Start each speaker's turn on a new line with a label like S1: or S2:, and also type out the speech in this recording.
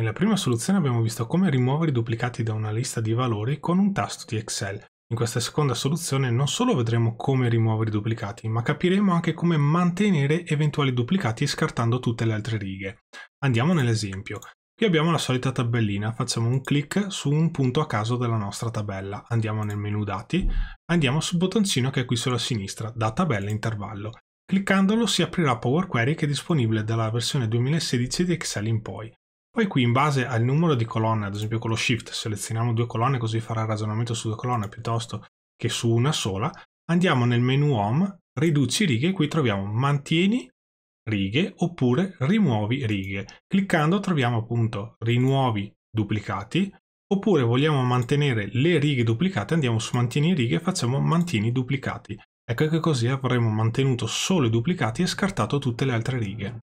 S1: Nella prima soluzione abbiamo visto come rimuovere i duplicati da una lista di valori con un tasto di Excel. In questa seconda soluzione non solo vedremo come rimuovere i duplicati, ma capiremo anche come mantenere eventuali duplicati scartando tutte le altre righe. Andiamo nell'esempio. Qui abbiamo la solita tabellina, facciamo un clic su un punto a caso della nostra tabella, andiamo nel menu dati, andiamo sul bottoncino che è qui sulla sinistra, da tabella intervallo. Cliccandolo si aprirà Power Query che è disponibile dalla versione 2016 di Excel in poi. Poi qui in base al numero di colonne, ad esempio con lo shift selezioniamo due colonne così farà il ragionamento su due colonne piuttosto che su una sola, andiamo nel menu home, riduci righe e qui troviamo mantieni righe oppure rimuovi righe. Cliccando troviamo appunto rinuovi duplicati oppure vogliamo mantenere le righe duplicate andiamo su mantieni righe e facciamo mantieni duplicati. Ecco che così avremo mantenuto solo i duplicati e scartato tutte le altre righe.